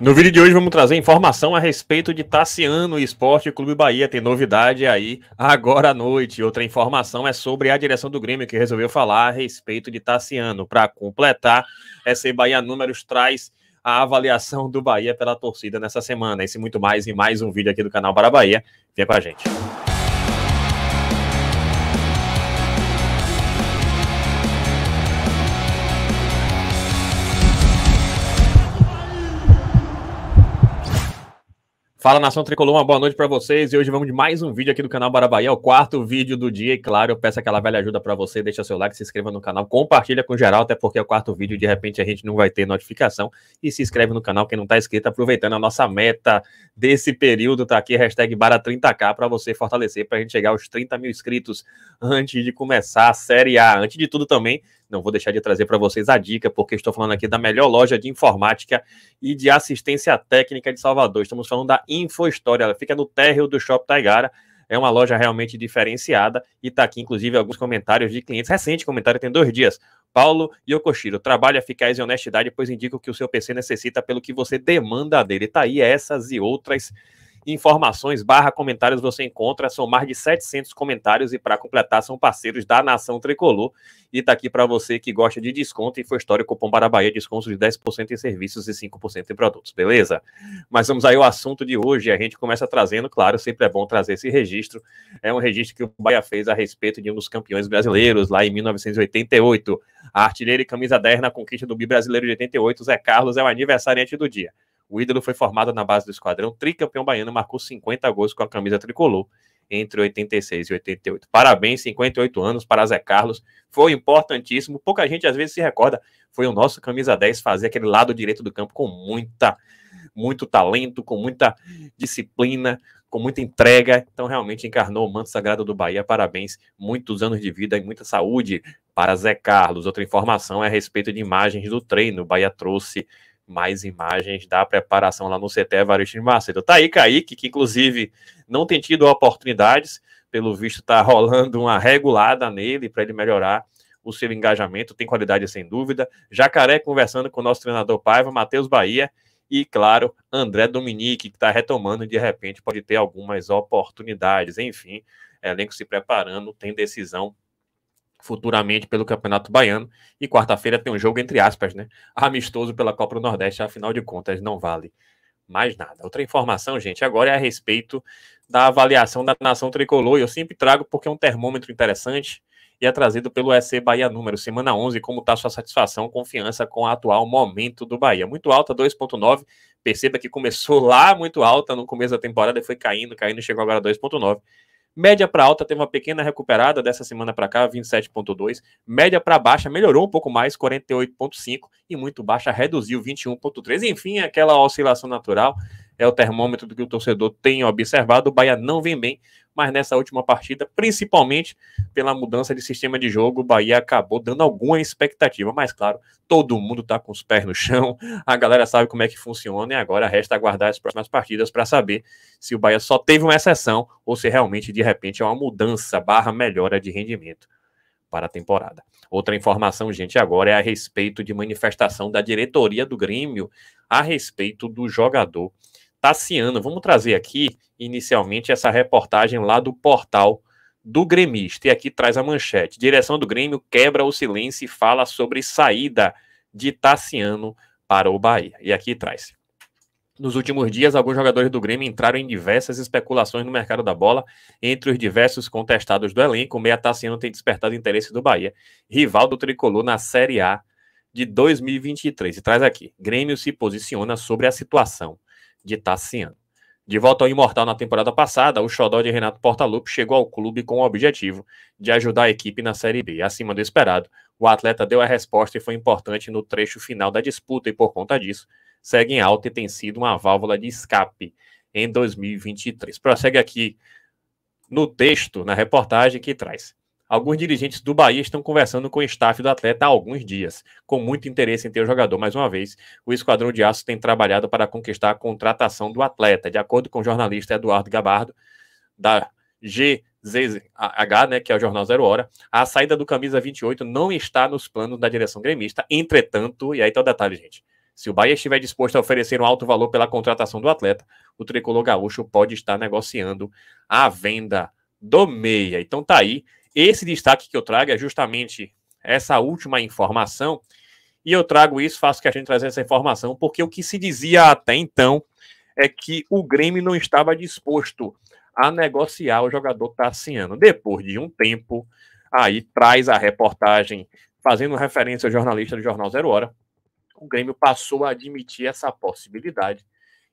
No vídeo de hoje vamos trazer informação a respeito de Tassiano Esporte Clube Bahia. Tem novidade aí agora à noite. Outra informação é sobre a direção do Grêmio que resolveu falar a respeito de Tassiano. Para completar, essa Bahia Números traz a avaliação do Bahia pela torcida nessa semana. Esse muito mais em mais um vídeo aqui do canal Para Bahia. Vem com a gente. Fala Nação Tricolor, uma boa noite para vocês. E hoje vamos de mais um vídeo aqui do canal Barabahia, o quarto vídeo do dia. E claro, eu peço aquela velha ajuda para você, deixa seu like, se inscreva no canal, compartilha com geral, até porque é o quarto vídeo e de repente a gente não vai ter notificação. E se inscreve no canal quem não está inscrito, aproveitando a nossa meta desse período, tá aqui, hashtag Bara30k para você fortalecer, para a gente chegar aos 30 mil inscritos antes de começar a Série A. Antes de tudo também, não vou deixar de trazer para vocês a dica, porque estou falando aqui da melhor loja de informática e de assistência técnica de Salvador. Estamos falando da InfoStory, ela fica no térreo do Shopping Taigara. É uma loja realmente diferenciada e está aqui, inclusive, alguns comentários de clientes. Recente comentário, tem dois dias. Paulo Yokoshiro, trabalha eficaz e honestidade, pois o que o seu PC necessita pelo que você demanda dele. Está aí essas e outras informações barra comentários você encontra. São mais de 700 comentários e para completar são parceiros da Nação Tricolor. E tá aqui para você que gosta de desconto e foi histórico com para Bahia, desconto de 10% em serviços e 5% em produtos, beleza? Mas vamos aí ao assunto de hoje. A gente começa trazendo, claro, sempre é bom trazer esse registro. É um registro que o Bahia fez a respeito de um dos campeões brasileiros lá em 1988. A artilheiro e camisa 10 na conquista do Bi Brasileiro de 88, Zé Carlos é o aniversariante do dia. O ídolo foi formado na base do esquadrão tricampeão baiano, marcou 50 gols com a camisa tricolor entre 86 e 88. Parabéns, 58 anos para Zé Carlos. Foi importantíssimo. Pouca gente às vezes se recorda. Foi o nosso camisa 10 fazer aquele lado direito do campo com muita, muito talento, com muita disciplina, com muita entrega. Então realmente encarnou o manto sagrado do Bahia. Parabéns. Muitos anos de vida e muita saúde para Zé Carlos. Outra informação é a respeito de imagens do treino. O Bahia trouxe mais imagens da preparação lá no CT de Macedo. Tá aí Kaique, que inclusive não tem tido oportunidades, pelo visto tá rolando uma regulada nele para ele melhorar o seu engajamento, tem qualidade sem dúvida. Jacaré conversando com o nosso treinador Paiva, Matheus Bahia e, claro, André Dominique, que está retomando e de repente pode ter algumas oportunidades. Enfim, elenco se preparando, tem decisão futuramente pelo Campeonato Baiano. E quarta-feira tem um jogo, entre aspas, né? Amistoso pela Copa do Nordeste, afinal de contas, não vale mais nada. Outra informação, gente, agora é a respeito da avaliação da nação tricolor. E eu sempre trago porque é um termômetro interessante e é trazido pelo EC Bahia Número, semana 11, como está sua satisfação, confiança com o atual momento do Bahia. Muito alta, 2.9, perceba que começou lá muito alta no começo da temporada e foi caindo, caindo, chegou agora a 2.9. Média para alta teve uma pequena recuperada dessa semana para cá, 27,2. Média para baixa melhorou um pouco mais, 48,5. E muito baixa reduziu, 21,3. Enfim, aquela oscilação natural é o termômetro do que o torcedor tem observado. O Bahia não vem bem mas nessa última partida, principalmente pela mudança de sistema de jogo, o Bahia acabou dando alguma expectativa. Mas, claro, todo mundo está com os pés no chão, a galera sabe como é que funciona, e agora resta aguardar as próximas partidas para saber se o Bahia só teve uma exceção ou se realmente, de repente, é uma mudança barra melhora de rendimento para a temporada. Outra informação, gente, agora é a respeito de manifestação da diretoria do Grêmio a respeito do jogador Tassiano. Vamos trazer aqui, inicialmente, essa reportagem lá do portal do gremista. E aqui traz a manchete. Direção do Grêmio quebra o silêncio e fala sobre saída de Tassiano para o Bahia. E aqui traz. Nos últimos dias, alguns jogadores do Grêmio entraram em diversas especulações no mercado da bola. Entre os diversos contestados do elenco, o Meia Tassiano tem despertado interesse do Bahia, rival do tricolor na Série A de 2023. E traz aqui: Grêmio se posiciona sobre a situação de Tassiano. De volta ao Imortal na temporada passada, o xodó de Renato Portaluppi chegou ao clube com o objetivo de ajudar a equipe na Série B. Acima do esperado, o atleta deu a resposta e foi importante no trecho final da disputa e, por conta disso, segue em alta e tem sido uma válvula de escape em 2023. Prossegue aqui no texto, na reportagem que traz. Alguns dirigentes do Bahia estão conversando com o staff do atleta há alguns dias, com muito interesse em ter o jogador. Mais uma vez, o Esquadrão de Aço tem trabalhado para conquistar a contratação do atleta. De acordo com o jornalista Eduardo Gabardo, da GZH, né, que é o Jornal Zero Hora, a saída do camisa 28 não está nos planos da direção gremista. Entretanto, e aí tá o detalhe, gente. Se o Bahia estiver disposto a oferecer um alto valor pela contratação do atleta, o tricolor gaúcho pode estar negociando a venda do meia. Então tá aí esse destaque que eu trago é justamente essa última informação, e eu trago isso, faço que a gente traz essa informação, porque o que se dizia até então é que o Grêmio não estava disposto a negociar o jogador Tassiano. Depois de um tempo, aí traz a reportagem fazendo referência ao jornalista do Jornal Zero Hora, o Grêmio passou a admitir essa possibilidade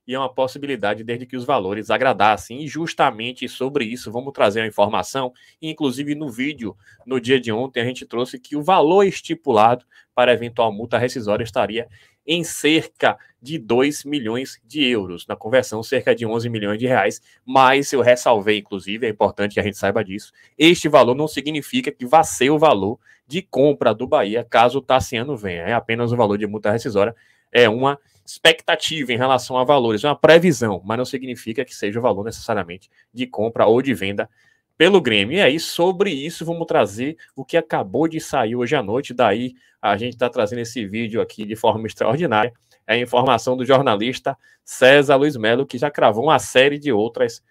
e é uma possibilidade desde que os valores agradassem. E justamente sobre isso vamos trazer a informação. Inclusive no vídeo, no dia de ontem, a gente trouxe que o valor estipulado para eventual multa rescisória estaria em cerca de 2 milhões de euros, na conversão cerca de 11 milhões de reais, mas eu ressalvei, inclusive, é importante que a gente saiba disso, este valor não significa que vá ser o valor de compra do Bahia caso o Tassiano venha, é apenas o valor de multa rescisória, é uma expectativa em relação a valores, é uma previsão, mas não significa que seja o valor necessariamente de compra ou de venda pelo Grêmio. E aí, sobre isso, vamos trazer o que acabou de sair hoje à noite. Daí, a gente está trazendo esse vídeo aqui de forma extraordinária. É a informação do jornalista César Luiz Melo, que já cravou uma série de outras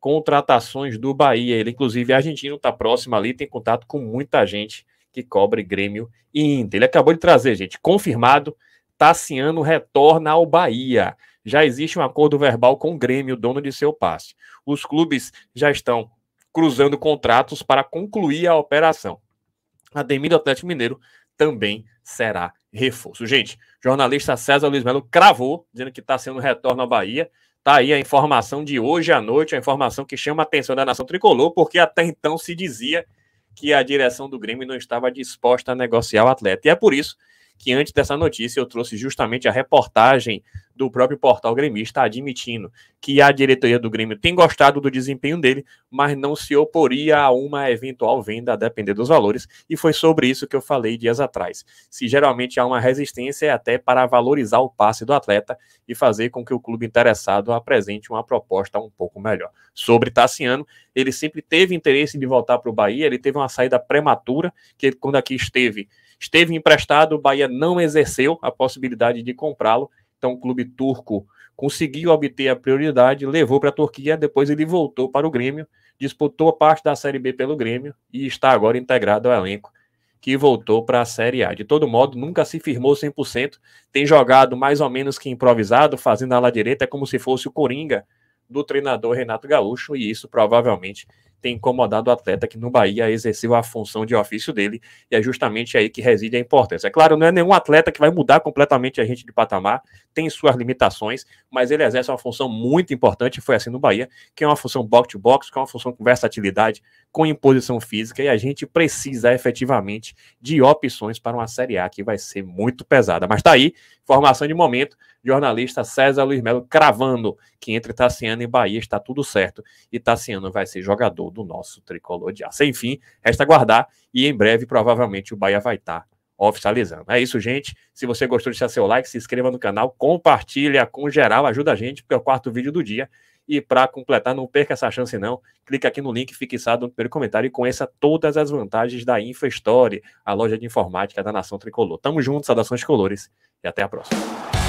contratações do Bahia. Ele, inclusive, é argentino, está próximo ali, tem contato com muita gente que cobre Grêmio e Inter. Ele acabou de trazer, gente, confirmado Tassiano retorna ao Bahia. Já existe um acordo verbal com o Grêmio, dono de seu passe. Os clubes já estão cruzando contratos para concluir a operação. Ademir do Atlético Mineiro também será reforço. Gente, jornalista César Luiz Melo cravou, dizendo que está sendo retorno à Bahia. Tá aí a informação de hoje à noite, a informação que chama a atenção da nação tricolor, porque até então se dizia que a direção do Grêmio não estava disposta a negociar o atleta. E é por isso que antes dessa notícia eu trouxe justamente a reportagem do próprio portal gremista admitindo que a diretoria do Grêmio tem gostado do desempenho dele, mas não se oporia a uma eventual venda a depender dos valores, e foi sobre isso que eu falei dias atrás. Se geralmente há uma resistência é até para valorizar o passe do atleta e fazer com que o clube interessado apresente uma proposta um pouco melhor. Sobre Tassiano, ele sempre teve interesse de voltar para o Bahia, ele teve uma saída prematura, que quando aqui esteve Esteve emprestado, o Bahia não exerceu a possibilidade de comprá-lo. Então, o clube turco conseguiu obter a prioridade, levou para a Turquia, depois ele voltou para o Grêmio, disputou a parte da Série B pelo Grêmio e está agora integrado ao elenco que voltou para a Série A. De todo modo, nunca se firmou 100%, tem jogado mais ou menos que improvisado, fazendo a ala direita, é como se fosse o Coringa do treinador Renato Gaúcho, e isso provavelmente tem incomodado o atleta que no Bahia exerceu a função de ofício dele, e é justamente aí que reside a importância. É claro, não é nenhum atleta que vai mudar completamente a gente de patamar, tem suas limitações, mas ele exerce uma função muito importante, foi assim no Bahia, que é uma função box-to-box, que é uma função com versatilidade, com imposição física, e a gente precisa efetivamente de opções para uma Série A que vai ser muito pesada. Mas tá aí, formação de momento, jornalista César Luiz Melo cravando que entre Tassiano e Bahia está tudo certo, e Tassiano vai ser jogador do nosso tricolor de aço. Enfim, resta aguardar, e em breve, provavelmente, o Bahia vai estar tá oficializando. É isso, gente. Se você gostou, deixa seu like, se inscreva no canal, compartilha com geral, ajuda a gente, porque é o quarto vídeo do dia. E para completar, não perca essa chance não. Clique aqui no link fixado no primeiro comentário e conheça todas as vantagens da InfoStore, a loja de informática da Nação Tricolor. Tamo junto, saudações colores e até a próxima.